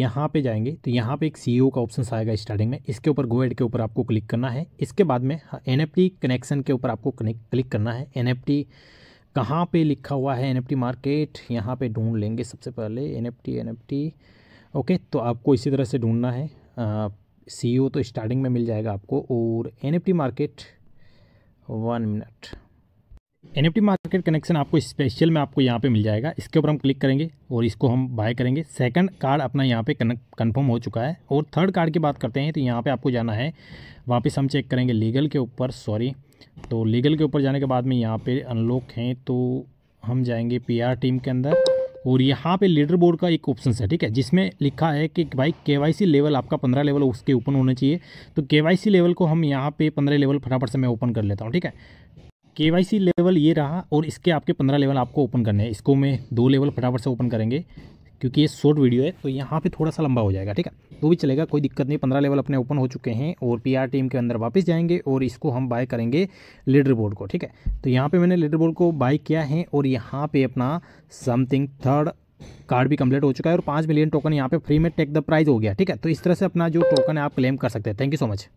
यहाँ पे जाएंगे तो यहाँ पे एक सी e का ऑप्शन आएगा स्टार्टिंग में इसके ऊपर गो एड के ऊपर आपको क्लिक करना है इसके बाद में एन हाँ, कनेक्शन के ऊपर आपको क्लिक करना है एन कहाँ पे लिखा हुआ है एन मार्केट यहाँ पे ढूंढ लेंगे सबसे पहले एन एफ ओके तो आपको इसी तरह से ढूंढना है सी e तो स्टार्टिंग में मिल जाएगा आपको और एन मार्केट वन मिनट एन मार्केट कनेक्शन आपको स्पेशल में आपको यहाँ पे मिल जाएगा इसके ऊपर हम क्लिक करेंगे और इसको हम बाय करेंगे सेकंड कार्ड अपना यहाँ पे कन्फर्म हो चुका है और थर्ड कार्ड की बात करते हैं तो यहाँ पे आपको जाना है वापस हम चेक करेंगे लीगल के ऊपर सॉरी तो लीगल के ऊपर जाने के बाद में यहाँ पे अनलॉक हैं तो हम जाएँगे पी टीम के अंदर और यहाँ पे लीडर बोर्ड का एक ऑप्शन है ठीक है जिसमें लिखा है कि भाई केवाईसी लेवल आपका पंद्रह लेवल उसके ओपन होना चाहिए तो केवाईसी लेवल को हम यहाँ पे पंद्रह लेवल फटाफट से मैं ओपन कर लेता हूँ ठीक है के लेवल ये रहा और इसके आपके पंद्रह लेवल आपको ओपन करने हैं इसको मैं दो लेवल फटाफट से ओपन करेंगे क्योंकि ये शॉर्ट वीडियो है तो यहाँ पे थोड़ा सा लंबा हो जाएगा ठीक है वो तो भी चलेगा कोई दिक्कत नहीं पंद्रह लेवल अपने ओपन हो चुके हैं और पीआर टीम के अंदर वापस जाएंगे और इसको हम बाय करेंगे लीडर बोर्ड को ठीक है तो यहाँ पे मैंने लीडर बोर्ड को बाय किया है और यहाँ पे अपना समथिंग थर्ड कार्ड भी कम्प्लीट हो चुका है और पाँच मिलियन टोकन यहाँ पर फ्री में टेक द प्राइज हो गया ठीक है तो इस तरह से अपना जो टोकन है आप क्लेम कर सकते हैं थैंक यू सो मच